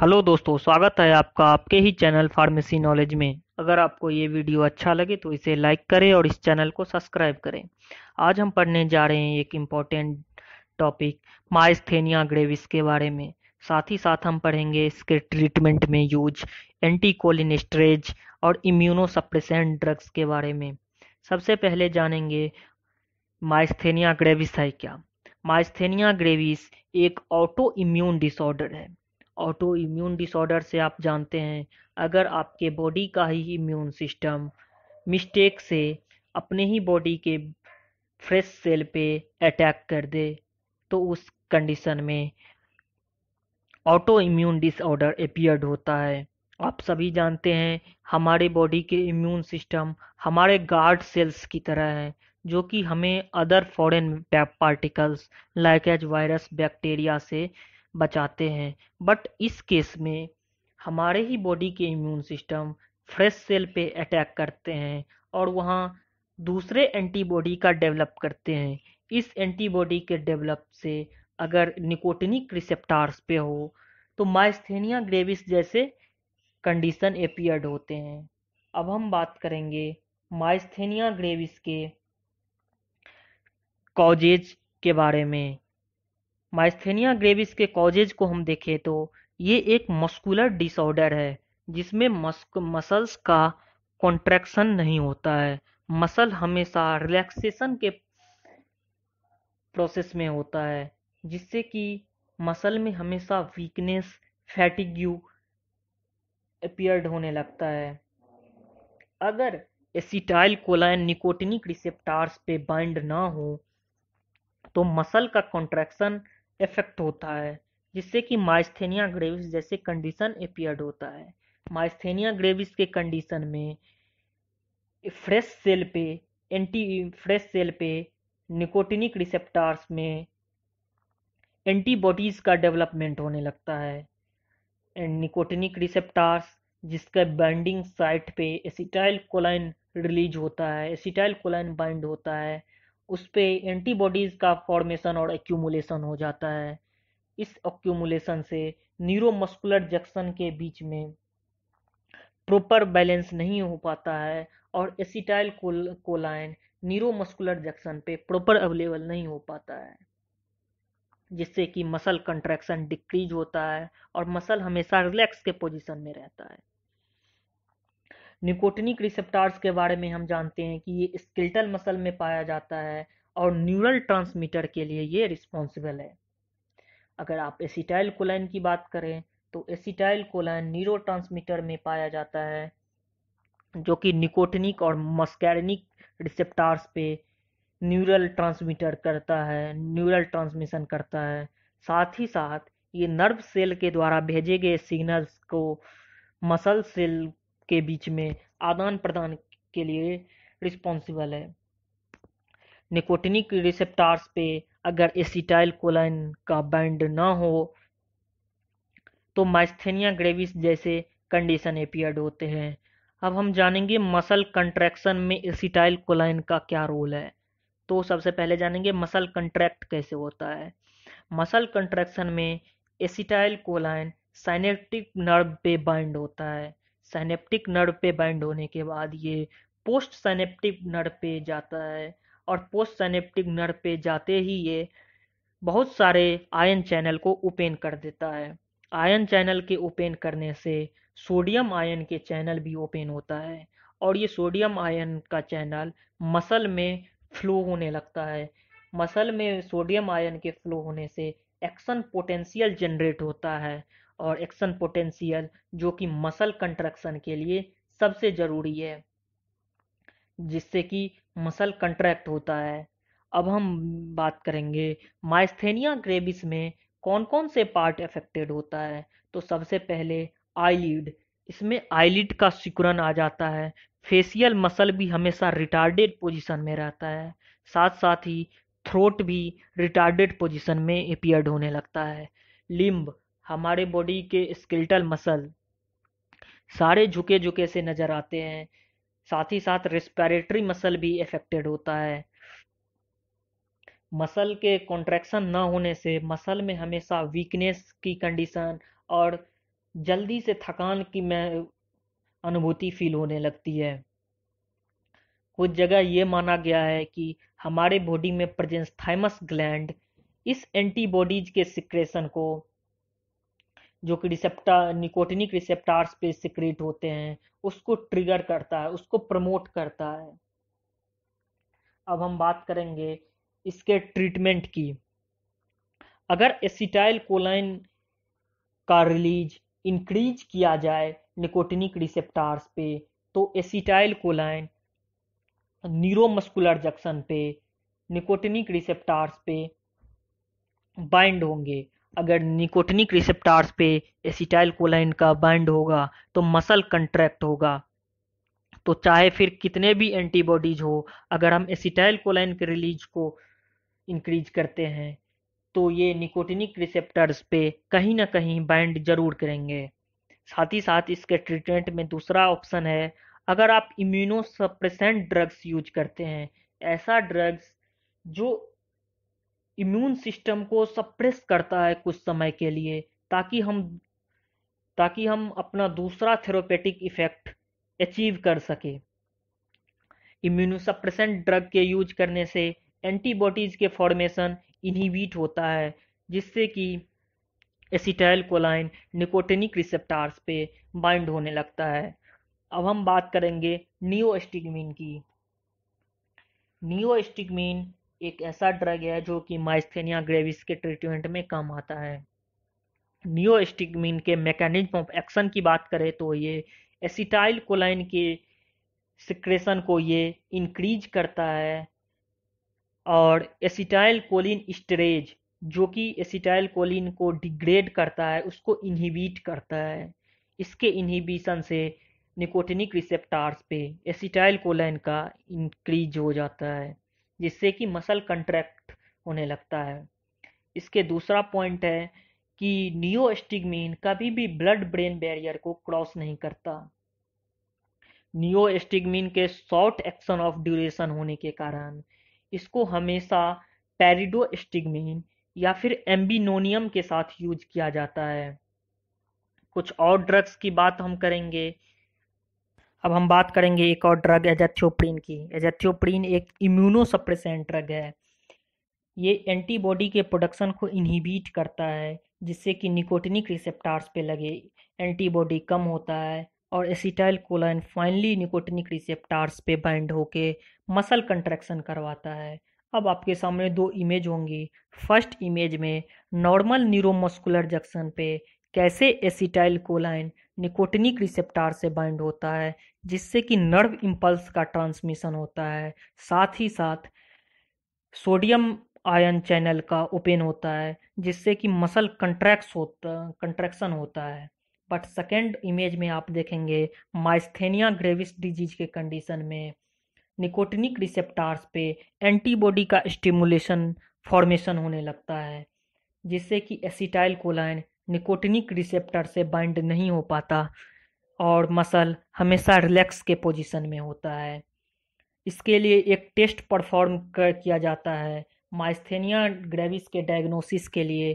hello दोस्तों स्वागत है आपका आपके ही चैनल फार्मेसी नॉलेज में अगर आपको ये वीडियो अच्छा लगे तो इसे लाइक करें और इस चैनल को सब्सक्राइब करें आज हम पढ़ने जा रहे हैं एक इम्पॉर्टेंट टॉपिक माइस्थेनिया ग्रेविस के बारे में साथ ही साथ हम पढ़ेंगे इसके ट्रीटमेंट में यूज एंटीकोलिनिस्ट्रेज और इम्यूनोसप्रेसेंट ड्रग्स के बारे में सबसे पहले जानेंगे माइस्थेनिया ग्रेविस है क्या माइस्थेनिया ग्रेविस एक ऑटो इम्यून डिसऑर्डर है ऑटो इम्यून डिसऑर्डर से आप जानते हैं अगर आपके बॉडी का ही इम्यून सिस्टम मिस्टेक से अपने ही बॉडी के फ्रेश सेल पे अटैक कर दे तो उस कंडीशन में ऑटो इम्यून डिसऑर्डर एपियर्ड होता है आप सभी जानते हैं हमारे बॉडी के इम्यून सिस्टम हमारे गार्ड सेल्स की तरह है जो कि हमें other foreign particles like as virus bacteria से बचाते हैं बट इस केस में हमारे ही बॉडी के इम्यून सिस्टम फ्रेश सेल पे अटैक करते हैं और वहाँ दूसरे एंटीबॉडी का डेवलप करते हैं इस एंटीबॉडी के डेवलप से अगर निकोटिनिक रिसेप्टार्स पे हो तो माइस्थेनिया ग्रेविस जैसे कंडीशन एपियर्ड होते हैं अब हम बात करेंगे माइस्थेनिया ग्रेविस के कॉजेज के बारे में माइस्थेनिया ग्रेविस के कॉजेज को हम देखें तो ये एक मस्कुलर डिसऑर्डर है जिसमें मसल्स का कॉन्ट्रैक्शन नहीं होता है मसल हमेशा रिलैक्सेशन के प्रोसेस में होता है जिससे कि मसल में हमेशा वीकनेस फैटिग्यू अपियर्ड होने लगता है अगर एसिटाइल कोलाइन निकोटिनिक रिसेप्टार्स पे बाइंड ना हो तो मसल का कॉन्ट्रैक्शन इफेक्ट होता है जिससे कि माइस्थेनिया ग्रेविस जैसे कंडीशन अपियर्ड होता है माइस्थेनिया ग्रेविस के कंडीशन में फ्रेश सेल पे एंटी फ्रेश सेल पे निकोटिनिक रिसेप्टार्स में एंटीबॉडीज का डेवलपमेंट होने लगता है एंड निकोटिनिक रिसेप्टार्स जिसका बाइंडिंग साइट पे एसिटाइल कोलाइन रिलीज होता है एसिटाइल कोलाइन बाइंड होता है उस पर एंटीबॉडीज़ का फॉर्मेशन और एक्यूमुलेशन हो जाता है इस एक्यूमुलेशन से न्यूरोमस्कुलर जंक्शन के बीच में प्रॉपर बैलेंस नहीं हो पाता है और एसिटाइल कोल, कोलाइन न्यूरोमस्कुलर जंक्शन पे प्रॉपर अवेलेबल नहीं हो पाता है जिससे कि मसल कंट्रैक्शन डिक्रीज होता है और मसल हमेशा रिलैक्स के पोजीशन में रहता है निकोटनिक रिसेप्टार्स के बारे में हम जानते हैं कि ये स्किल्टल मसल में पाया जाता है और न्यूरल ट्रांसमीटर के लिए ये रिस्पॉन्सिबल है अगर आप एसिटाइल कोलाइन की बात करें तो एसिटाइल कोलाइन न्यूरो में पाया जाता है जो कि निकोटनिक और मस्कैरनिक रिसेप्टार्स पे न्यूरल ट्रांसमीटर करता है न्यूरल ट्रांसमिशन करता है साथ ही साथ ये नर्व सेल के द्वारा भेजे गए सिग्नल्स को मसल सेल के बीच में आदान प्रदान के लिए रिस्पॉन्सिबल है निकोटिनिक रिसेप्टार्स पे अगर एसिटाइल कोलाइन का बैंड ना हो तो माइस्थेनिया ग्रेविस जैसे कंडीशन एपियर्ड होते हैं अब हम जानेंगे मसल कंट्रैक्शन में एसिटाइल कोलाइन का क्या रोल है तो सबसे पहले जानेंगे मसल कंट्रैक्ट कैसे होता है मसल कंट्रैक्शन में एसिटाइल कोलाइन साइनेटिक नर्व पे बाइंड होता है सैनेप्टिक नर्व पे बाइंड होने के बाद ये पोस्ट सैनेप्टिक नर्व पे जाता है और पोस्ट सैनेप्टिक नर्व पे जाते ही ये बहुत सारे आयन चैनल को ओपन कर देता है आयन चैनल के ओपन करने से सोडियम आयन के चैनल भी ओपन होता है और ये सोडियम आयन का चैनल मसल में फ्लो होने लगता है मसल में सोडियम आयन के फ्लो होने से एक्शन पोटेंशियल जनरेट होता है और एक्शन पोटेंशियल जो कि मसल कंट्रैक्शन के लिए सबसे ज़रूरी है जिससे कि मसल कंट्रैक्ट होता है अब हम बात करेंगे माइस्थेनिया ग्रेविस में कौन कौन से पार्ट अफेक्टेड होता है तो सबसे पहले आईलिड इसमें आईलिड का सिकुड़न आ जाता है फेसियल मसल भी हमेशा रिटार्डेड पोजीशन में रहता है साथ साथ ही थ्रोट भी रिटार्डेड पोजीशन में अपियर्ड होने लगता है लिम्ब हमारे बॉडी के स्किल्टल मसल सारे झुके झुके से नज़र आते हैं साथ ही साथ रेस्पिरेटरी मसल भी इफेक्टेड होता है मसल के कॉन्ट्रैक्शन ना होने से मसल में हमेशा वीकनेस की कंडीशन और जल्दी से थकान की मैं अनुभूति फील होने लगती है कुछ जगह ये माना गया है कि हमारे बॉडी में प्रेजेंस थाइमस ग्लैंड इस एंटीबॉडीज के सिक्रेशन को जो कि रिसेप्टर निकोटिनिक रिसेप्टार्स पे सिक्रेट होते हैं उसको ट्रिगर करता है उसको प्रमोट करता है अब हम बात करेंगे इसके ट्रीटमेंट की अगर एसिटाइल कोलाइन का रिलीज इंक्रीज किया जाए निकोटिनिक रिसेप्टार्स पे तो एसिटाइल कोलाइन न्यूरोमस्कुलर जंक्शन पे निकोटिनिक रिसेप्टार्स पे बाइंड होंगे अगर निकोटनिक रिसेप्टार्स पे एसिटाइल कोलाइन का बाइंड होगा तो मसल कंट्रैक्ट होगा तो चाहे फिर कितने भी एंटीबॉडीज हो अगर हम एसिटाइल कोलाइन के रिलीज को इंक्रीज करते हैं तो ये निकोटिनिक रिसेप्टर्स पे कहीं ना कहीं बाइंड जरूर करेंगे साथ ही साथ इसके ट्रीटमेंट में दूसरा ऑप्शन है अगर आप इम्यूनो ड्रग्स यूज करते हैं ऐसा ड्रग्स जो इम्यून सिस्टम को सप्रेस करता है कुछ समय के लिए ताकि हम ताकि हम अपना दूसरा थेरोपेटिक इफेक्ट अचीव कर सके इम्यूनोसप्रेसेंट ड्रग के यूज करने से एंटीबॉडीज के फॉर्मेशन इनहिबिट होता है जिससे कि एसिटाइल कोलाइन निकोटेनिक रिसेप्टार्स पे बाइंड होने लगता है अब हम बात करेंगे नियोस्टिगमिन की नियोस्टिगमिन एक ऐसा ड्रग है जो कि माइस्थेनिया ग्रेविस के ट्रीटमेंट में काम आता है नियोस्टिगमिन के मैकेनिज्म ऑफ एक्शन की बात करें तो ये एसिटाइल कोलाइन के सिक्रेशन को ये इंक्रीज करता है और एसिटाइल कोलिन स्टरेज जो कि एसिटाइल कोलिन को डिग्रेड करता है उसको इनहिबिट करता है इसके इनहिबिशन से निकोटिनिक रिसेप्टार्स पे एसिटाइल कोलाइन का इंक्रीज हो जाता है जिससे कि मसल कंट्रैक्ट होने लगता है इसके दूसरा पॉइंट है कि नियोस्टिगमीन कभी भी ब्लड ब्रेन बैरियर को क्रॉस नहीं करता नियोस्टिगमीन के शॉर्ट एक्शन ऑफ ड्यूरेशन होने के कारण इसको हमेशा पेरिडोस्टिगमीन या फिर एम्बिनोनियम के साथ यूज किया जाता है कुछ और ड्रग्स की बात हम करेंगे अब हम बात करेंगे एक और ड्रग एजेथ्योप्रीन की एजेथ्योप्रीन एक इम्यूनो सप्रेसेंट ड्रग है ये एंटीबॉडी के प्रोडक्शन को इनहिबिट करता है जिससे कि निकोटिनिक रिसेप्टार्स पे लगे एंटीबॉडी कम होता है और acetylcholine finally nicotinic receptors पे बाइंड होके मसल कंट्रैक्शन करवाता है अब आपके सामने दो इमेज होंगी फर्स्ट इमेज में नॉर्मल न्यूरोमस्कुलर जंक्शन पे कैसे एसिटाइल कोलाइन निकोटिनिक रिसेप्टार से बाइंड होता है जिससे कि नर्व इम्पल्स का ट्रांसमिशन होता है साथ ही साथ सोडियम आयन चैनल का ओपन होता है जिससे कि मसल कंट्रैक्स होता कंट्रैक्शन होता है बट सेकेंड इमेज में आप देखेंगे माइस्थेनिया ग्रेविस डिजीज के कंडीशन में निकोटिनिक रिसेप्टार्स पे एंटीबॉडी का स्टिमुलेशन फॉर्मेशन होने लगता है जिससे कि एसिटाइल कोलाइन निकोटिनिक रिसेप्टर से बाइंड नहीं हो पाता और मसल हमेशा रिलैक्स के पोजीशन में होता है इसके लिए एक टेस्ट परफॉर्म कर किया जाता है माइस्थेनिया ग्रेविस के डायग्नोसिस के लिए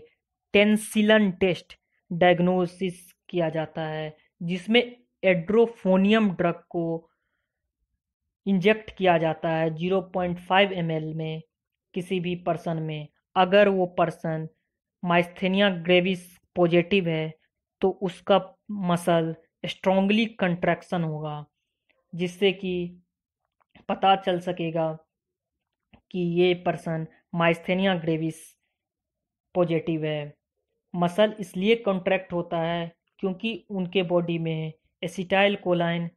टेंसिलन टेस्ट डायग्नोसिस किया जाता है जिसमें एड्रोफोनियम ड्रग को इंजेक्ट किया जाता है 0.5 पॉइंट में किसी भी पर्सन में अगर वो पर्सन माइस्थेनिया ग्रेविस पॉजिटिव है तो उसका मसल स्ट्रॉन्गली कंट्रैक्शन होगा जिससे कि पता चल सकेगा कि ये पर्सन माइस्थेनिया ग्रेविस पॉजिटिव है मसल इसलिए कॉन्ट्रैक्ट होता है क्योंकि उनके बॉडी में एसिटाइल कोलाइन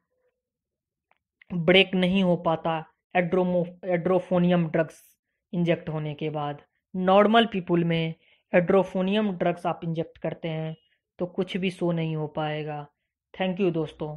ब्रेक नहीं हो पाता एड्रोमो एड्रोफोनियम ड्रग्स इंजेक्ट होने के बाद नॉर्मल पीपुल में एड्रोफोनियम ड्रग्स आप इंजेक्ट करते हैं तो कुछ भी सो नहीं हो पाएगा थैंक यू दोस्तों